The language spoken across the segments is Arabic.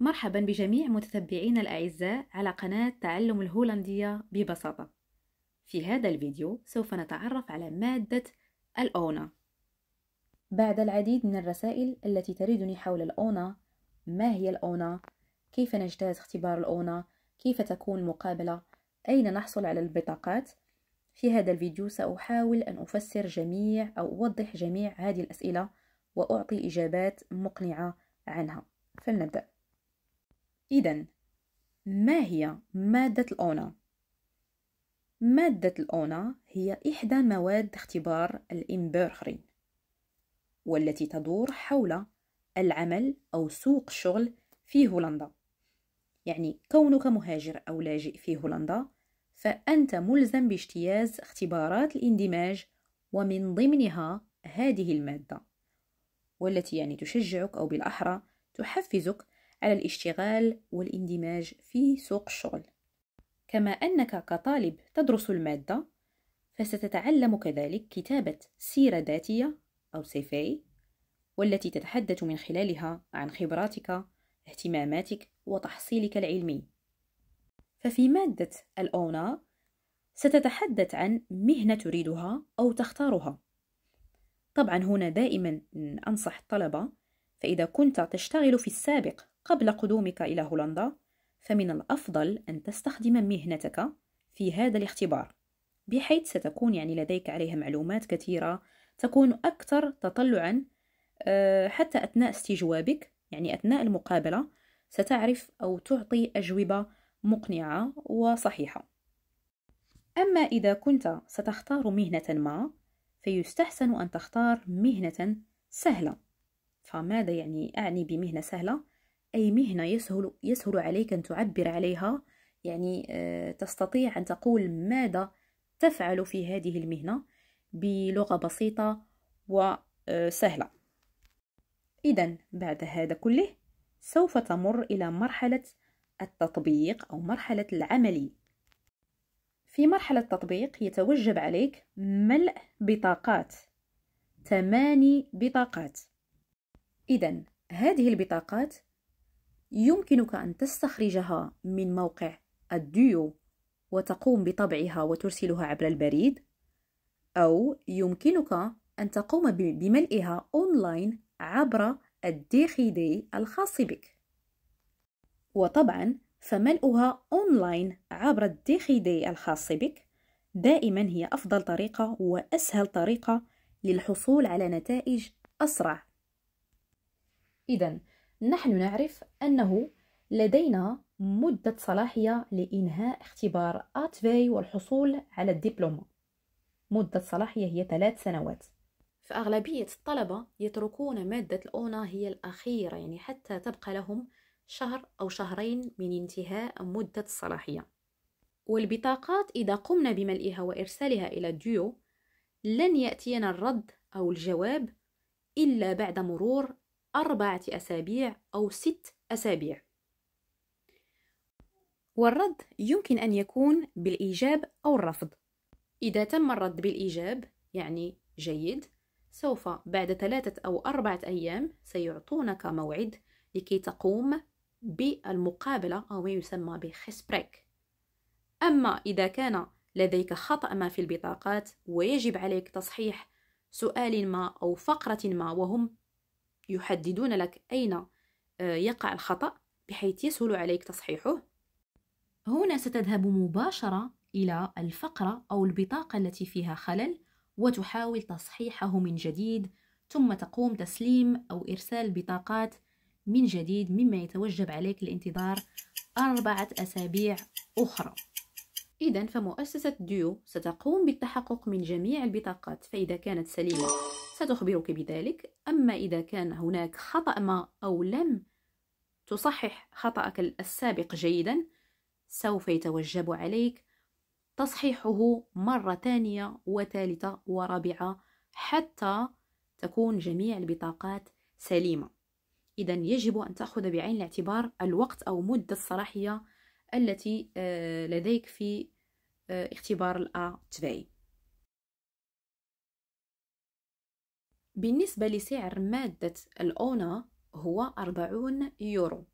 مرحبا بجميع متتبعينا الأعزاء على قناة تعلم الهولندية ببساطة في هذا الفيديو سوف نتعرف على مادة الأونا بعد العديد من الرسائل التي تردني حول الأونا ما هي الأونا؟ كيف نجتاز اختبار الأونا؟ كيف تكون المقابلة؟ أين نحصل على البطاقات؟ في هذا الفيديو سأحاول أن أفسر جميع أو أوضح جميع هذه الأسئلة وأعطي إجابات مقنعة عنها فلنبدأ إذا ما هي مادة الأونا؟ مادة الأونا هي إحدى مواد اختبار الإمبرخرين والتي تدور حول العمل أو سوق الشغل في هولندا يعني كونك مهاجر أو لاجئ في هولندا فأنت ملزم باجتياز اختبارات الاندماج ومن ضمنها هذه المادة والتي يعني تشجعك أو بالأحرى تحفزك على الاشتغال والاندماج في سوق الشغل كما انك كطالب تدرس الماده فستتعلم كذلك كتابه سيره ذاتيه او سيفي والتي تتحدث من خلالها عن خبراتك اهتماماتك وتحصيلك العلمي ففي ماده الاونا ستتحدث عن مهنه تريدها او تختارها طبعا هنا دائما أنصح الطلبة فإذا كنت تشتغل في السابق قبل قدومك إلى هولندا فمن الأفضل أن تستخدم مهنتك في هذا الاختبار بحيث ستكون يعني لديك عليها معلومات كثيرة تكون أكثر تطلعا آه، حتى أثناء استجوابك يعني أثناء المقابلة ستعرف أو تعطي أجوبة مقنعة وصحيحة أما إذا كنت ستختار مهنة ما فيستحسن أن تختار مهنة سهلة فماذا يعني أعني بمهنة سهلة؟ أي مهنة يسهل, يسهل عليك أن تعبر عليها يعني آه، تستطيع أن تقول ماذا تفعل في هذه المهنة بلغة بسيطة وسهلة آه، إذا بعد هذا كله سوف تمر إلى مرحلة التطبيق أو مرحلة العملي في مرحلة التطبيق يتوجب عليك ملء بطاقات ثماني بطاقات إذا هذه البطاقات يمكنك أن تستخرجها من موقع الديو وتقوم بطبعها وترسلها عبر البريد أو يمكنك أن تقوم بملئها أونلاين عبر الديخيدي الخاص بك وطبعا فملؤها أونلاين عبر الديخيدي الخاص بك دائما هي أفضل طريقة وأسهل طريقة للحصول على نتائج أسرع إذا نحن نعرف أنه لدينا مدة صلاحية لإنهاء اختبار آتفي والحصول على الدبلوم مدة صلاحية هي ثلاث سنوات فأغلبية الطلبة يتركون مادة الأونة هي الأخيرة يعني حتى تبقى لهم شهر أو شهرين من انتهاء مدة الصلاحية والبطاقات إذا قمنا بملئها وإرسالها إلى ديو لن يأتينا الرد أو الجواب إلا بعد مرور أربعة أسابيع أو ست أسابيع والرد يمكن أن يكون بالإيجاب أو الرفض إذا تم الرد بالإيجاب يعني جيد سوف بعد ثلاثة أو أربعة أيام سيعطونك موعد لكي تقوم بالمقابلة أو ما يسمى بخسبريك أما إذا كان لديك خطأ ما في البطاقات ويجب عليك تصحيح سؤال ما أو فقرة ما وهم يحددون لك أين آه، يقع الخطأ بحيث يسهل عليك تصحيحه هنا ستذهب مباشرة إلى الفقرة أو البطاقة التي فيها خلل وتحاول تصحيحه من جديد ثم تقوم تسليم أو إرسال بطاقات من جديد مما يتوجب عليك الانتظار أربعة أسابيع أخرى إذا فمؤسسة ديو ستقوم بالتحقق من جميع البطاقات فإذا كانت سليمة ستخبرك بذلك أما إذا كان هناك خطأ ما أو لم تصحح خطأك السابق جيدا سوف يتوجب عليك تصحيحه مرة ثانية وثالثة ورابعة حتى تكون جميع البطاقات سليمة إذا يجب أن تأخذ بعين الاعتبار الوقت أو مدة الصلاحية التي آه، لديك في آه، اختبار الأ تبعي بالنسبة لسعر مادة الأونا هو 40 يورو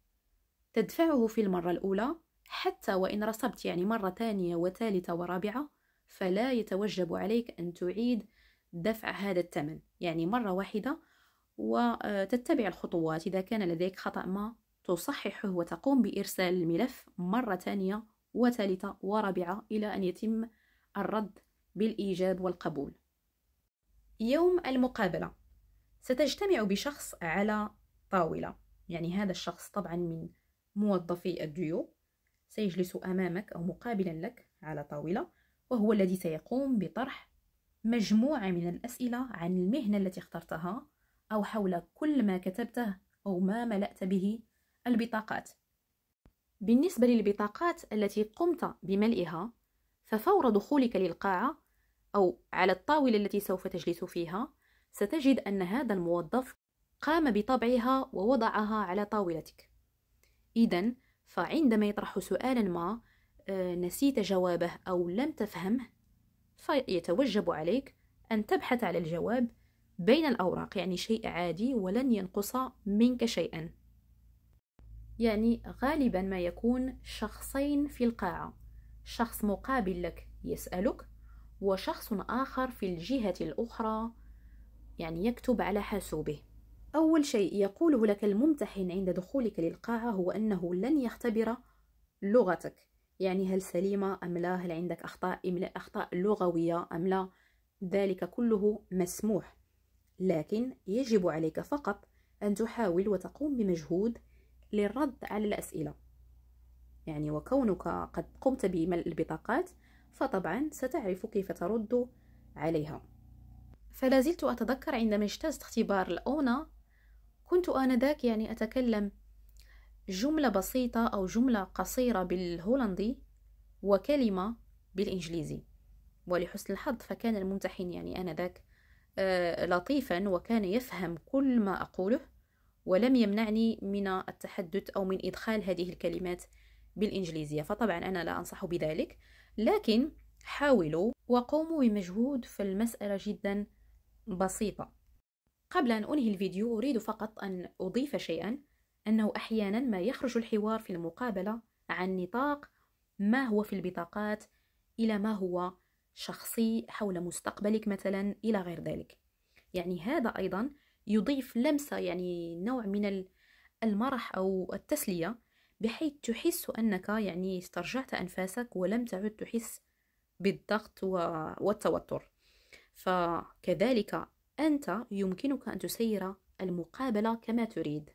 تدفعه في المرة الأولى حتى وإن رسبت يعني مرة ثانية وثالثة ورابعة فلا يتوجب عليك أن تعيد دفع هذا الثمن يعني مرة واحدة وتتبع الخطوات إذا كان لديك خطأ ما تصححه وتقوم بإرسال الملف مرة ثانية وثالثة ورابعة إلى أن يتم الرد بالإيجاب والقبول يوم المقابلة ستجتمع بشخص على طاولة يعني هذا الشخص طبعا من موظفي الديو سيجلس أمامك أو مقابلا لك على طاولة وهو الذي سيقوم بطرح مجموعة من الأسئلة عن المهنة التي اخترتها أو حول كل ما كتبته أو ما ملأت به البطاقات بالنسبة للبطاقات التي قمت بملئها ففور دخولك للقاعة أو على الطاولة التي سوف تجلس فيها ستجد أن هذا الموظف قام بطبعها ووضعها على طاولتك إذا فعندما يطرح سؤالا ما آه، نسيت جوابه أو لم تفهمه فيتوجب عليك أن تبحث على الجواب بين الأوراق يعني شيء عادي ولن ينقص منك شيئا يعني غالبا ما يكون شخصين في القاعة شخص مقابل لك يسألك وشخص آخر في الجهة الأخرى يعني يكتب على حاسوبه أول شيء يقوله لك الممتحن عند دخولك للقاعة هو أنه لن يختبر لغتك يعني هل سليمة أم لا هل عندك أخطاء أم لا أخطاء لغوية أم لا ذلك كله مسموح لكن يجب عليك فقط أن تحاول وتقوم بمجهود للرد على الأسئلة يعني وكونك قد قمت بملء البطاقات فطبعا ستعرف كيف ترد عليها فلا زلت أتذكر عندما اجتزت اختبار الأونة كنت آنذاك يعني أتكلم جملة بسيطة أو جملة قصيرة بالهولندي وكلمة بالإنجليزي ولحسن الحظ فكان الممتحن يعني آنذاك آه، لطيفا وكان يفهم كل ما أقوله ولم يمنعني من التحدث أو من إدخال هذه الكلمات بالإنجليزية فطبعا أنا لا أنصح بذلك لكن حاولوا وقوموا بمجهود فالمسألة جدا بسيطة قبل أن أنهي الفيديو أريد فقط أن أضيف شيئا أنه أحيانا ما يخرج الحوار في المقابلة عن نطاق ما هو في البطاقات إلى ما هو شخصي حول مستقبلك مثلا إلى غير ذلك يعني هذا أيضا يضيف لمسة يعني نوع من المرح أو التسلية بحيث تحس أنك يعني استرجعت أنفاسك ولم تعد تحس بالضغط والتوتر فكذلك أنت يمكنك أن تسير المقابلة كما تريد